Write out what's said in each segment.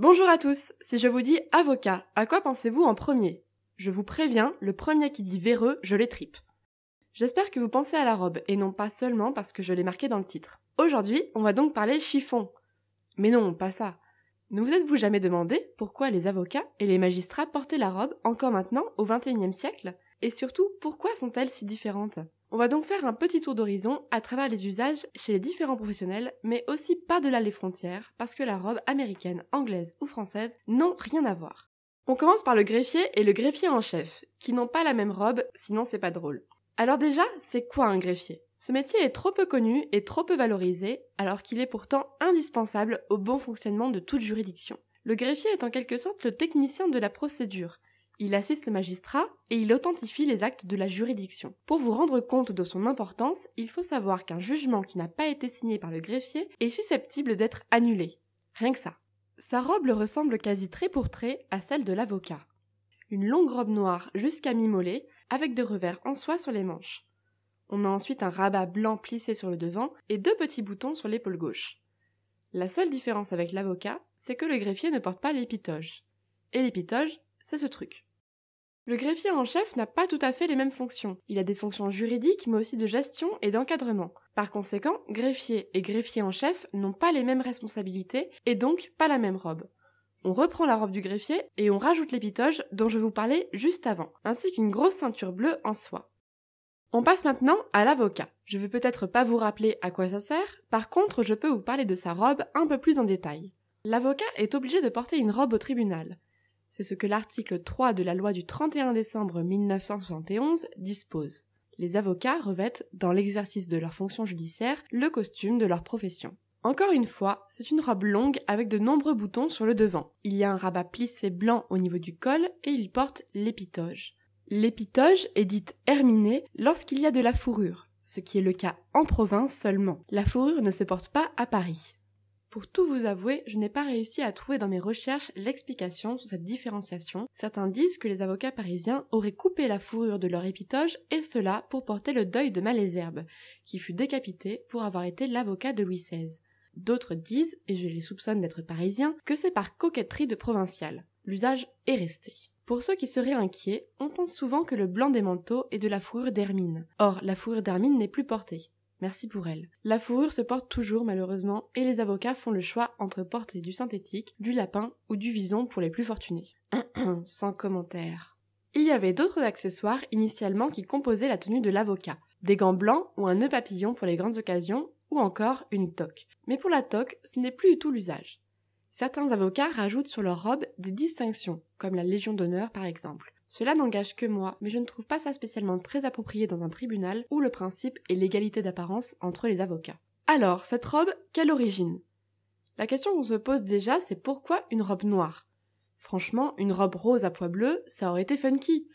Bonjour à tous, si je vous dis avocat, à quoi pensez-vous en premier Je vous préviens, le premier qui dit véreux, je les tripe. J'espère que vous pensez à la robe, et non pas seulement parce que je l'ai marqué dans le titre. Aujourd'hui, on va donc parler chiffon. Mais non, pas ça. Ne vous êtes-vous jamais demandé pourquoi les avocats et les magistrats portaient la robe encore maintenant au XXIe siècle Et surtout, pourquoi sont-elles si différentes on va donc faire un petit tour d'horizon à travers les usages chez les différents professionnels, mais aussi pas de là les frontières, parce que la robe américaine, anglaise ou française n'ont rien à voir. On commence par le greffier et le greffier en chef, qui n'ont pas la même robe, sinon c'est pas drôle. Alors déjà, c'est quoi un greffier Ce métier est trop peu connu et trop peu valorisé, alors qu'il est pourtant indispensable au bon fonctionnement de toute juridiction. Le greffier est en quelque sorte le technicien de la procédure, il assiste le magistrat et il authentifie les actes de la juridiction. Pour vous rendre compte de son importance, il faut savoir qu'un jugement qui n'a pas été signé par le greffier est susceptible d'être annulé. Rien que ça. Sa robe le ressemble quasi trait pour trait à celle de l'avocat. Une longue robe noire jusqu'à mi-mollet, avec des revers en soie sur les manches. On a ensuite un rabat blanc plissé sur le devant et deux petits boutons sur l'épaule gauche. La seule différence avec l'avocat, c'est que le greffier ne porte pas l'épitoge. Et l'épitoge, c'est ce truc. Le greffier en chef n'a pas tout à fait les mêmes fonctions. Il a des fonctions juridiques mais aussi de gestion et d'encadrement. Par conséquent, greffier et greffier en chef n'ont pas les mêmes responsabilités et donc pas la même robe. On reprend la robe du greffier et on rajoute l'épitoge dont je vous parlais juste avant, ainsi qu'une grosse ceinture bleue en soie. On passe maintenant à l'avocat. Je vais peut-être pas vous rappeler à quoi ça sert, par contre je peux vous parler de sa robe un peu plus en détail. L'avocat est obligé de porter une robe au tribunal. C'est ce que l'article 3 de la loi du 31 décembre 1971 dispose. Les avocats revêtent, dans l'exercice de leur fonction judiciaire, le costume de leur profession. Encore une fois, c'est une robe longue avec de nombreux boutons sur le devant. Il y a un rabat plissé blanc au niveau du col et il porte l'épitoge. L'épitoge est dite herminée lorsqu'il y a de la fourrure, ce qui est le cas en province seulement. La fourrure ne se porte pas à Paris. Pour tout vous avouer, je n'ai pas réussi à trouver dans mes recherches l'explication sur cette différenciation. Certains disent que les avocats parisiens auraient coupé la fourrure de leur épitoge, et cela pour porter le deuil de Malesherbes, qui fut décapité pour avoir été l'avocat de Louis XVI. D'autres disent, et je les soupçonne d'être parisiens, que c'est par coquetterie de provincial. L'usage est resté. Pour ceux qui seraient inquiets, on pense souvent que le blanc des manteaux est de la fourrure d'hermine. Or, la fourrure d'hermine n'est plus portée. Merci pour elle. La fourrure se porte toujours malheureusement et les avocats font le choix entre porter du synthétique, du lapin ou du vison pour les plus fortunés. Sans commentaire. Il y avait d'autres accessoires initialement qui composaient la tenue de l'avocat. Des gants blancs ou un nœud papillon pour les grandes occasions ou encore une toque. Mais pour la toque, ce n'est plus du tout l'usage. Certains avocats rajoutent sur leur robe des distinctions, comme la Légion d'honneur par exemple. Cela n'engage que moi, mais je ne trouve pas ça spécialement très approprié dans un tribunal où le principe est l'égalité d'apparence entre les avocats. Alors, cette robe, quelle origine La question qu'on se pose déjà, c'est pourquoi une robe noire Franchement, une robe rose à pois bleus, ça aurait été funky.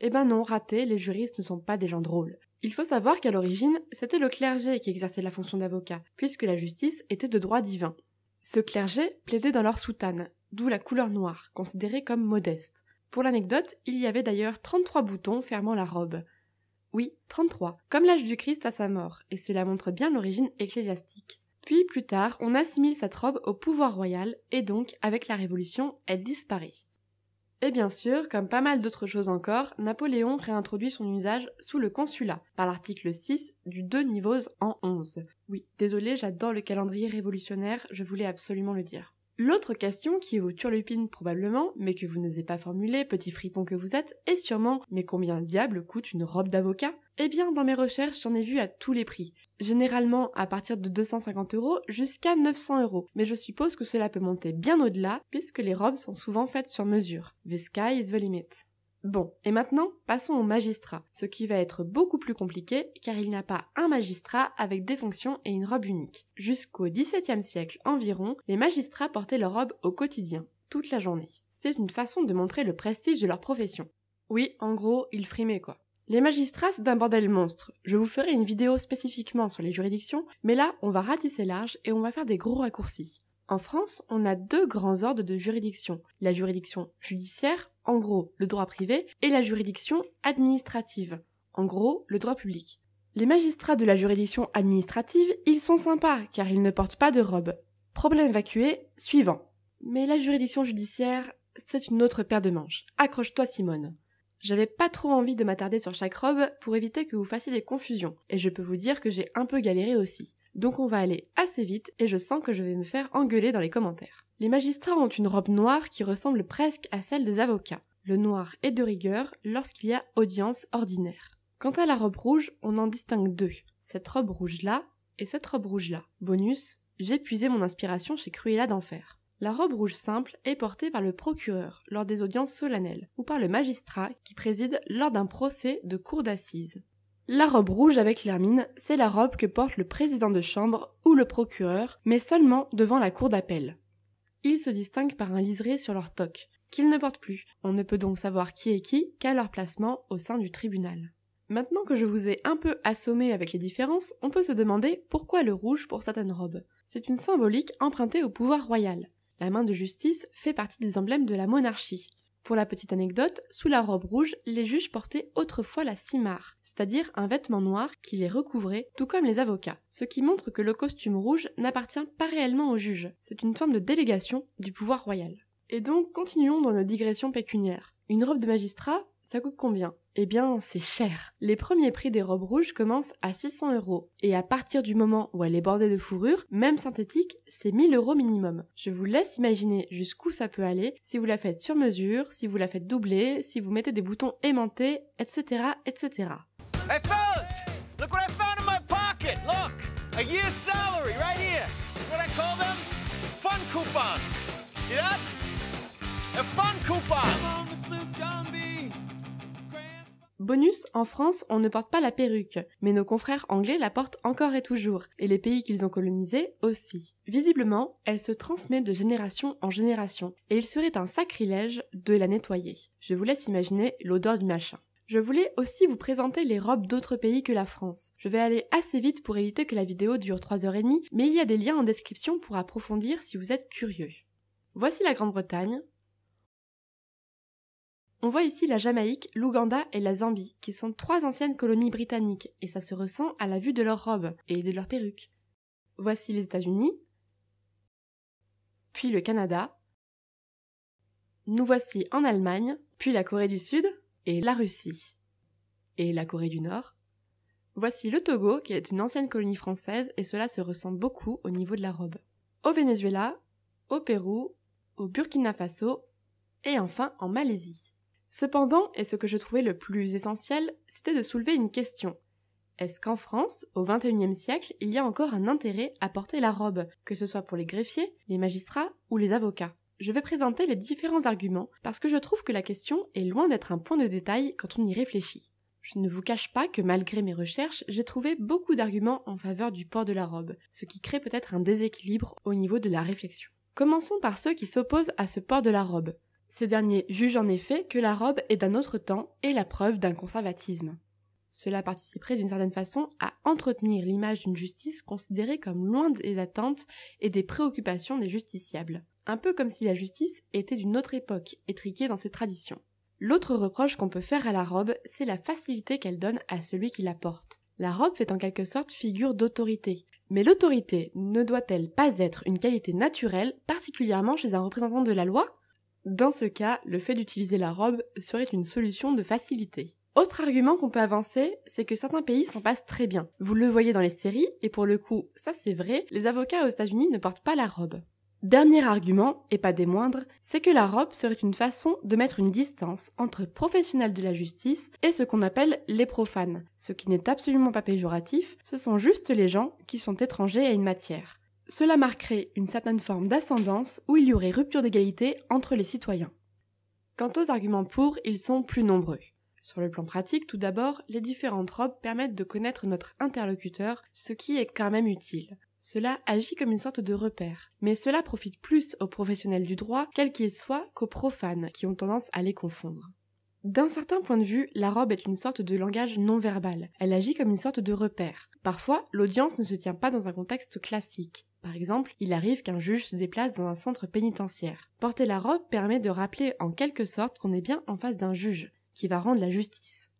Eh ben non, raté, les juristes ne sont pas des gens drôles. Il faut savoir qu'à l'origine, c'était le clergé qui exerçait la fonction d'avocat, puisque la justice était de droit divin. Ce clergé plaidait dans leur soutane, d'où la couleur noire, considérée comme modeste. Pour l'anecdote, il y avait d'ailleurs 33 boutons fermant la robe. Oui, 33, comme l'âge du Christ à sa mort, et cela montre bien l'origine ecclésiastique. Puis plus tard, on assimile cette robe au pouvoir royal, et donc, avec la Révolution, elle disparaît. Et bien sûr, comme pas mal d'autres choses encore, Napoléon réintroduit son usage sous le consulat, par l'article 6 du 2 niveaux en 11. Oui, désolé, j'adore le calendrier révolutionnaire, je voulais absolument le dire. L'autre question qui vous turlupine probablement, mais que vous n'osez pas formuler, petit fripon que vous êtes, est sûrement mais combien diable coûte une robe d'avocat Eh bien, dans mes recherches, j'en ai vu à tous les prix. Généralement à partir de 250 euros jusqu'à 900 euros, mais je suppose que cela peut monter bien au-delà, puisque les robes sont souvent faites sur mesure. The sky is the limit. Bon, et maintenant, passons aux magistrats, ce qui va être beaucoup plus compliqué car il n'y a pas un magistrat avec des fonctions et une robe unique. Jusqu'au XVIIe siècle environ, les magistrats portaient leur robe au quotidien, toute la journée. C'est une façon de montrer le prestige de leur profession. Oui, en gros, ils frimaient quoi. Les magistrats, c'est un bordel monstre. Je vous ferai une vidéo spécifiquement sur les juridictions, mais là, on va ratisser large et on va faire des gros raccourcis. En France, on a deux grands ordres de juridiction. La juridiction judiciaire, en gros le droit privé, et la juridiction administrative, en gros le droit public. Les magistrats de la juridiction administrative, ils sont sympas car ils ne portent pas de robe. Problème évacué, suivant. Mais la juridiction judiciaire, c'est une autre paire de manches. Accroche-toi Simone. J'avais pas trop envie de m'attarder sur chaque robe pour éviter que vous fassiez des confusions, et je peux vous dire que j'ai un peu galéré aussi donc on va aller assez vite et je sens que je vais me faire engueuler dans les commentaires. Les magistrats ont une robe noire qui ressemble presque à celle des avocats. Le noir est de rigueur lorsqu'il y a audience ordinaire. Quant à la robe rouge, on en distingue deux. Cette robe rouge-là et cette robe rouge-là. Bonus, j'ai puisé mon inspiration chez Cruella d'Enfer. La robe rouge simple est portée par le procureur lors des audiences solennelles ou par le magistrat qui préside lors d'un procès de cour d'assises. La robe rouge avec l'hermine, c'est la robe que porte le président de chambre ou le procureur, mais seulement devant la cour d'appel. Ils se distinguent par un liseré sur leur toque, qu'ils ne portent plus. On ne peut donc savoir qui est qui qu'à leur placement au sein du tribunal. Maintenant que je vous ai un peu assommé avec les différences, on peut se demander pourquoi le rouge pour certaines robes. C'est une symbolique empruntée au pouvoir royal. La main de justice fait partie des emblèmes de la monarchie. Pour la petite anecdote, sous la robe rouge, les juges portaient autrefois la simar, c'est-à-dire un vêtement noir qui les recouvrait, tout comme les avocats, ce qui montre que le costume rouge n'appartient pas réellement aux juges, c'est une forme de délégation du pouvoir royal. Et donc continuons dans nos digressions pécuniaires. Une robe de magistrat, ça coûte combien eh bien, c'est cher. Les premiers prix des robes rouges commencent à 600 euros. Et à partir du moment où elle est bordée de fourrure, même synthétique, c'est 1000 euros minimum. Je vous laisse imaginer jusqu'où ça peut aller si vous la faites sur mesure, si vous la faites doubler, si vous mettez des boutons aimantés, etc., etc. Hey fellas, look what in my pocket. Look, a year's salary right here. What I call them? Fun coupons. A fun coupon. Bonus, en France, on ne porte pas la perruque, mais nos confrères anglais la portent encore et toujours, et les pays qu'ils ont colonisés aussi. Visiblement, elle se transmet de génération en génération, et il serait un sacrilège de la nettoyer. Je vous laisse imaginer l'odeur du machin. Je voulais aussi vous présenter les robes d'autres pays que la France. Je vais aller assez vite pour éviter que la vidéo dure 3h30, mais il y a des liens en description pour approfondir si vous êtes curieux. Voici la Grande-Bretagne, on voit ici la Jamaïque, l'Ouganda et la Zambie, qui sont trois anciennes colonies britanniques, et ça se ressent à la vue de leurs robes et de leurs perruques. Voici les États-Unis, puis le Canada, nous voici en Allemagne, puis la Corée du Sud et la Russie. Et la Corée du Nord. Voici le Togo, qui est une ancienne colonie française, et cela se ressent beaucoup au niveau de la robe. Au Venezuela, au Pérou, au Burkina Faso, et enfin en Malaisie. Cependant, et ce que je trouvais le plus essentiel, c'était de soulever une question. Est-ce qu'en France, au XXIe siècle, il y a encore un intérêt à porter la robe, que ce soit pour les greffiers, les magistrats ou les avocats Je vais présenter les différents arguments parce que je trouve que la question est loin d'être un point de détail quand on y réfléchit. Je ne vous cache pas que malgré mes recherches, j'ai trouvé beaucoup d'arguments en faveur du port de la robe, ce qui crée peut-être un déséquilibre au niveau de la réflexion. Commençons par ceux qui s'opposent à ce port de la robe. Ces derniers jugent en effet que la robe est d'un autre temps et la preuve d'un conservatisme. Cela participerait d'une certaine façon à entretenir l'image d'une justice considérée comme loin des attentes et des préoccupations des justiciables, un peu comme si la justice était d'une autre époque, étriquée dans ses traditions. L'autre reproche qu'on peut faire à la robe, c'est la facilité qu'elle donne à celui qui la porte. La robe fait en quelque sorte figure d'autorité. Mais l'autorité ne doit-elle pas être une qualité naturelle, particulièrement chez un représentant de la loi dans ce cas, le fait d'utiliser la robe serait une solution de facilité. Autre argument qu'on peut avancer, c'est que certains pays s'en passent très bien. Vous le voyez dans les séries, et pour le coup, ça c'est vrai, les avocats aux États-Unis ne portent pas la robe. Dernier argument, et pas des moindres, c'est que la robe serait une façon de mettre une distance entre professionnels de la justice et ce qu'on appelle les profanes. Ce qui n'est absolument pas péjoratif, ce sont juste les gens qui sont étrangers à une matière. Cela marquerait une certaine forme d'ascendance où il y aurait rupture d'égalité entre les citoyens. Quant aux arguments pour, ils sont plus nombreux. Sur le plan pratique, tout d'abord, les différentes robes permettent de connaître notre interlocuteur, ce qui est quand même utile. Cela agit comme une sorte de repère, mais cela profite plus aux professionnels du droit, quels qu'ils soient, qu'aux profanes qui ont tendance à les confondre. D'un certain point de vue, la robe est une sorte de langage non verbal. Elle agit comme une sorte de repère. Parfois, l'audience ne se tient pas dans un contexte classique. Par exemple, il arrive qu'un juge se déplace dans un centre pénitentiaire. Porter la robe permet de rappeler en quelque sorte qu'on est bien en face d'un juge, qui va rendre la justice.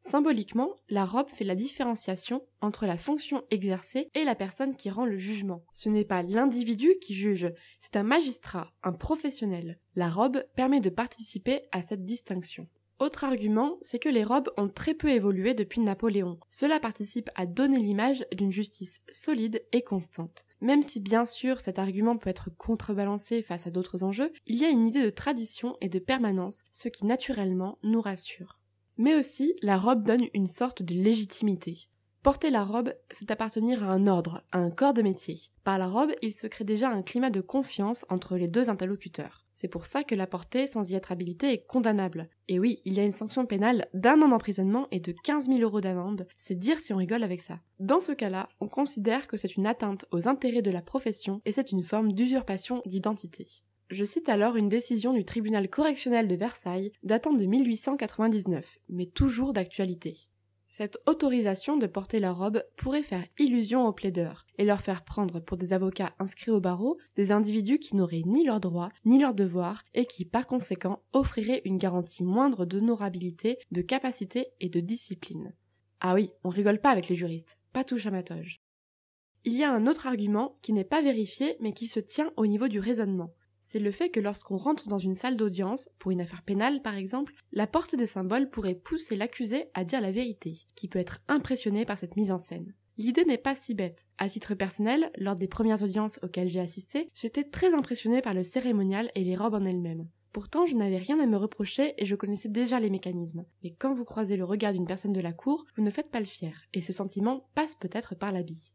Symboliquement, la robe fait la différenciation entre la fonction exercée et la personne qui rend le jugement. Ce n'est pas l'individu qui juge, c'est un magistrat, un professionnel. La robe permet de participer à cette distinction. Autre argument, c'est que les robes ont très peu évolué depuis Napoléon. Cela participe à donner l'image d'une justice solide et constante. Même si bien sûr cet argument peut être contrebalancé face à d'autres enjeux, il y a une idée de tradition et de permanence, ce qui naturellement nous rassure. Mais aussi, la robe donne une sorte de légitimité. Porter la robe, c'est appartenir à un ordre, à un corps de métier. Par la robe, il se crée déjà un climat de confiance entre les deux interlocuteurs. C'est pour ça que la porter sans y être habilité est condamnable. Et oui, il y a une sanction pénale d'un an d'emprisonnement et de 15 000 euros d'amende, c'est dire si on rigole avec ça. Dans ce cas-là, on considère que c'est une atteinte aux intérêts de la profession et c'est une forme d'usurpation d'identité. Je cite alors une décision du tribunal correctionnel de Versailles datant de 1899, mais toujours d'actualité. Cette autorisation de porter la robe pourrait faire illusion aux plaideurs et leur faire prendre pour des avocats inscrits au barreau des individus qui n'auraient ni leurs droits ni leurs devoirs et qui par conséquent offriraient une garantie moindre d'honorabilité, de capacité et de discipline. Ah oui, on rigole pas avec les juristes, pas tout chamatoge. Il y a un autre argument qui n'est pas vérifié mais qui se tient au niveau du raisonnement c'est le fait que lorsqu'on rentre dans une salle d'audience, pour une affaire pénale par exemple, la porte des symboles pourrait pousser l'accusé à dire la vérité, qui peut être impressionné par cette mise en scène. L'idée n'est pas si bête. À titre personnel, lors des premières audiences auxquelles j'ai assisté, j'étais très impressionné par le cérémonial et les robes en elles-mêmes. Pourtant, je n'avais rien à me reprocher et je connaissais déjà les mécanismes. Mais quand vous croisez le regard d'une personne de la cour, vous ne faites pas le fier, et ce sentiment passe peut-être par l'habit.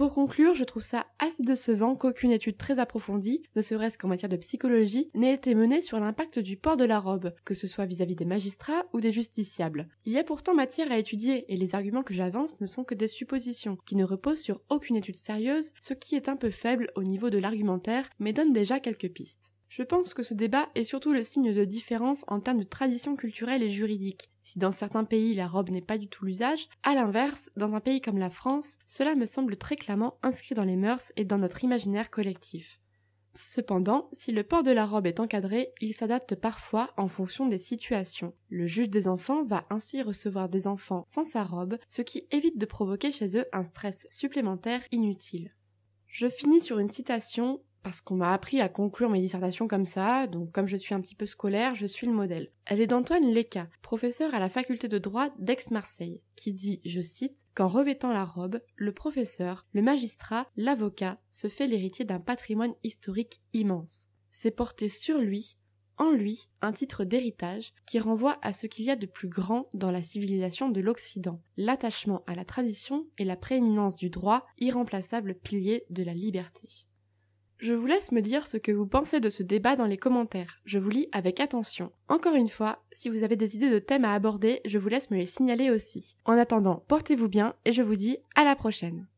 Pour conclure, je trouve ça assez décevant qu'aucune étude très approfondie, ne serait-ce qu'en matière de psychologie, n'ait été menée sur l'impact du port de la robe, que ce soit vis-à-vis des magistrats ou des justiciables. Il y a pourtant matière à étudier, et les arguments que j'avance ne sont que des suppositions, qui ne reposent sur aucune étude sérieuse, ce qui est un peu faible au niveau de l'argumentaire, mais donne déjà quelques pistes. Je pense que ce débat est surtout le signe de différence en termes de tradition culturelle et juridique. Si dans certains pays la robe n'est pas du tout l'usage, à l'inverse, dans un pays comme la France, cela me semble très clairement inscrit dans les mœurs et dans notre imaginaire collectif. Cependant, si le port de la robe est encadré, il s'adapte parfois en fonction des situations. Le juge des enfants va ainsi recevoir des enfants sans sa robe, ce qui évite de provoquer chez eux un stress supplémentaire inutile. Je finis sur une citation parce qu'on m'a appris à conclure mes dissertations comme ça, donc comme je suis un petit peu scolaire, je suis le modèle. Elle est d'Antoine Leca, professeur à la faculté de droit d'Aix-Marseille, qui dit, je cite, qu'en revêtant la robe, le professeur, le magistrat, l'avocat se fait l'héritier d'un patrimoine historique immense. C'est porter sur lui, en lui, un titre d'héritage qui renvoie à ce qu'il y a de plus grand dans la civilisation de l'Occident, l'attachement à la tradition et la prééminence du droit, irremplaçable pilier de la liberté. Je vous laisse me dire ce que vous pensez de ce débat dans les commentaires. Je vous lis avec attention. Encore une fois, si vous avez des idées de thèmes à aborder, je vous laisse me les signaler aussi. En attendant, portez-vous bien et je vous dis à la prochaine.